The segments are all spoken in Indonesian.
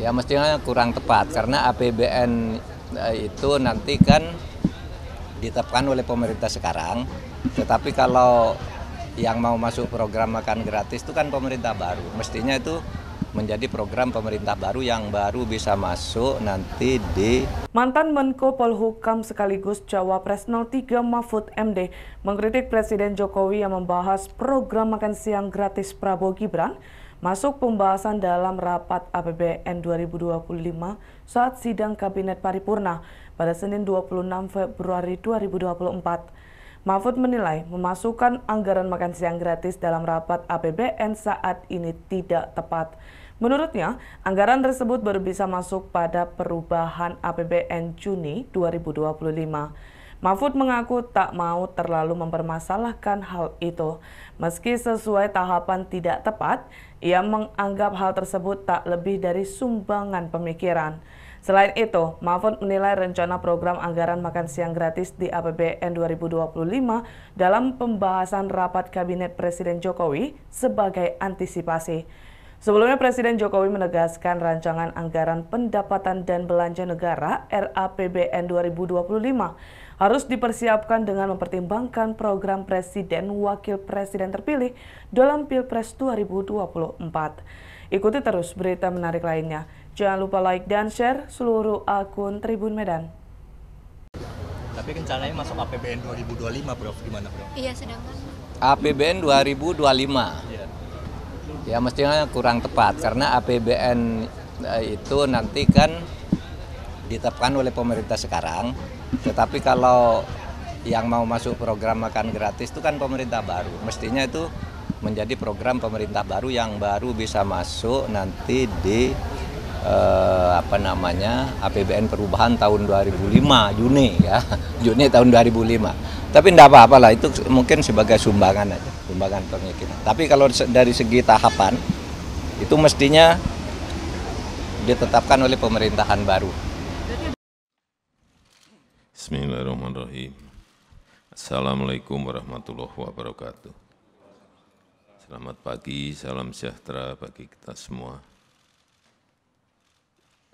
Ya mestinya kurang tepat karena APBN eh, itu nanti kan ditetapkan oleh pemerintah sekarang. Tetapi kalau yang mau masuk program makan gratis itu kan pemerintah baru. Mestinya itu menjadi program pemerintah baru yang baru bisa masuk nanti di Mantan Menko Polhukam sekaligus Cawapres 03 Mahfud MD mengkritik Presiden Jokowi yang membahas program makan siang gratis Prabowo Gibran masuk pembahasan dalam rapat APBN 2025 saat sidang Kabinet Paripurna pada Senin 26 Februari 2024. Mahfud menilai memasukkan anggaran makan siang gratis dalam rapat APBN saat ini tidak tepat. Menurutnya, anggaran tersebut baru bisa masuk pada perubahan APBN Juni 2025. Mahfud mengaku tak mau terlalu mempermasalahkan hal itu. Meski sesuai tahapan tidak tepat, ia menganggap hal tersebut tak lebih dari sumbangan pemikiran. Selain itu, Mahfud menilai rencana program anggaran makan siang gratis di APBN 2025 dalam pembahasan rapat kabinet Presiden Jokowi sebagai antisipasi. Sebelumnya Presiden Jokowi menegaskan rancangan anggaran pendapatan dan belanja negara RAPBN 2025 harus dipersiapkan dengan mempertimbangkan program presiden wakil presiden terpilih dalam Pilpres 2024. Ikuti terus berita menarik lainnya. Jangan lupa like dan share seluruh akun Tribun Medan. Tapi rencananya masuk APBN 2025, Prof. Gimana, Prof? Iya, sedangkan APBN 2025. Ya, mestinya kurang tepat karena APBN eh, itu nanti kan ditetapkan oleh pemerintah sekarang tetapi kalau yang mau masuk program makan gratis itu kan pemerintah baru. Mestinya itu menjadi program pemerintah baru yang baru bisa masuk nanti di eh, apa namanya APBN perubahan tahun 2005 Juni ya Juni tahun 2005 tapi tidak apa-apa lah itu mungkin sebagai sumbangan aja sumbangan pemikiran tapi kalau dari segi tahapan itu mestinya ditetapkan oleh pemerintahan baru Bismillahirrahmanirrahim. Assalamualaikum warahmatullahi wabarakatuh. Selamat pagi, salam sejahtera bagi kita semua.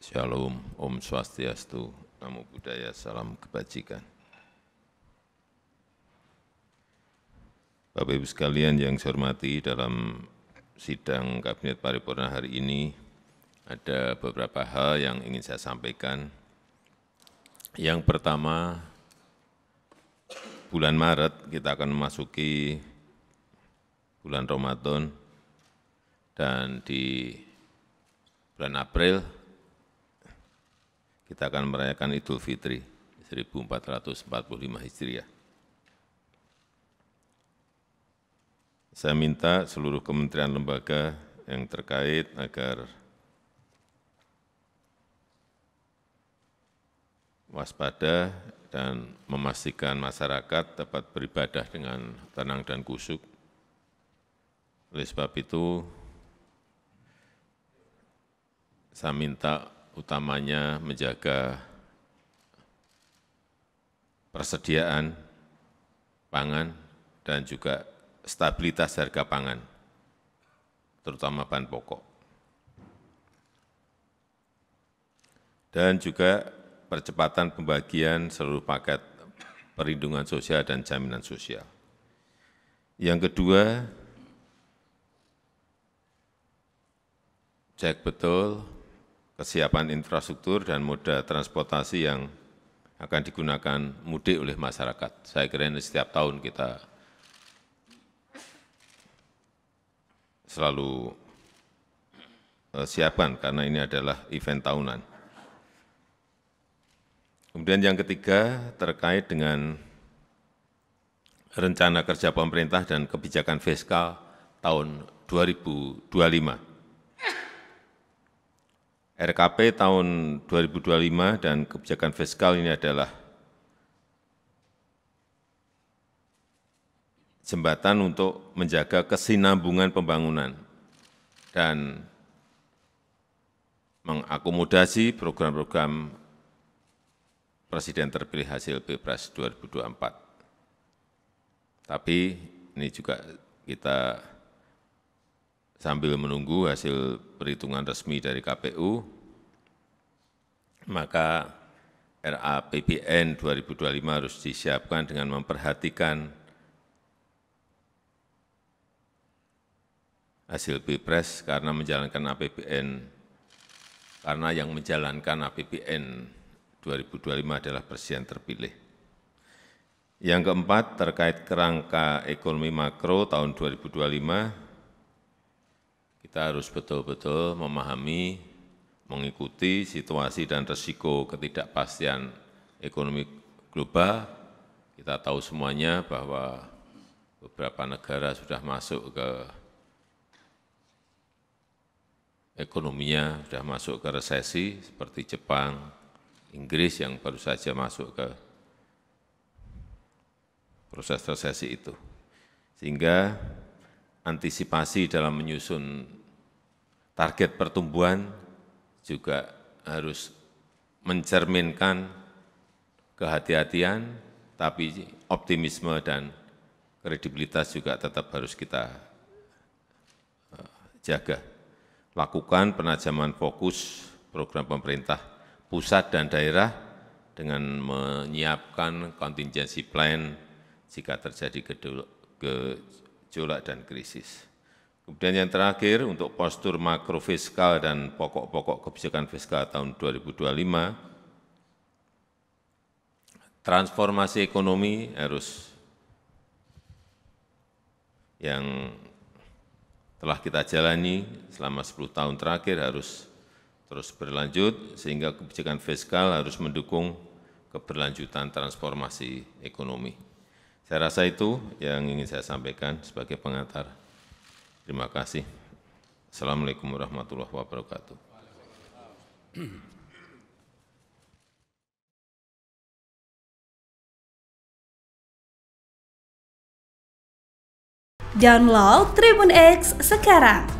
Shalom, Om Swastiastu, Namo Buddhaya, salam kebajikan. Bapak-Ibu sekalian yang saya hormati dalam sidang Kabinet Paripurna hari ini, ada beberapa hal yang ingin saya sampaikan yang pertama bulan Maret kita akan memasuki bulan Ramadan dan di bulan April kita akan merayakan Idul Fitri 1445 Hijriah. Saya minta seluruh kementerian lembaga yang terkait agar waspada dan memastikan masyarakat dapat beribadah dengan tenang dan kusuk. Oleh sebab itu, saya minta utamanya menjaga persediaan pangan dan juga stabilitas harga pangan, terutama bahan pokok. Dan juga percepatan pembagian seluruh paket perlindungan sosial dan jaminan sosial. Yang kedua, cek betul kesiapan infrastruktur dan moda transportasi yang akan digunakan mudik oleh masyarakat. Saya kira ini setiap tahun kita selalu eh, siapkan karena ini adalah event tahunan. Kemudian yang ketiga terkait dengan rencana kerja pemerintah dan kebijakan fiskal tahun 2025. RKP tahun 2025 dan kebijakan fiskal ini adalah jembatan untuk menjaga kesinambungan pembangunan dan mengakomodasi program-program Presiden terpilih hasil Pilpres 2024. Tapi ini juga kita sambil menunggu hasil perhitungan resmi dari KPU, maka RAPBN 2025 harus disiapkan dengan memperhatikan hasil Pilpres karena menjalankan APBN, karena yang menjalankan APBN 2025 adalah presiden terpilih. Yang keempat, terkait kerangka ekonomi makro tahun 2025, kita harus betul-betul memahami, mengikuti situasi dan resiko ketidakpastian ekonomi global. Kita tahu semuanya bahwa beberapa negara sudah masuk ke ekonominya, sudah masuk ke resesi seperti Jepang, Inggris yang baru saja masuk ke proses resesi itu. Sehingga antisipasi dalam menyusun target pertumbuhan juga harus mencerminkan kehati-hatian, tapi optimisme dan kredibilitas juga tetap harus kita eh, jaga. Lakukan penajaman fokus program pemerintah pusat dan daerah dengan menyiapkan contingency plan jika terjadi gejolak dan krisis. Kemudian yang terakhir untuk postur makrofiskal dan pokok-pokok kebijakan fiskal tahun 2025, transformasi ekonomi harus yang telah kita jalani selama 10 tahun terakhir harus terus berlanjut sehingga kebijakan fiskal harus mendukung keberlanjutan transformasi ekonomi. Saya rasa itu yang ingin saya sampaikan sebagai pengantar. Terima kasih. Assalamualaikum warahmatullahi wabarakatuh. Download Tribun X sekarang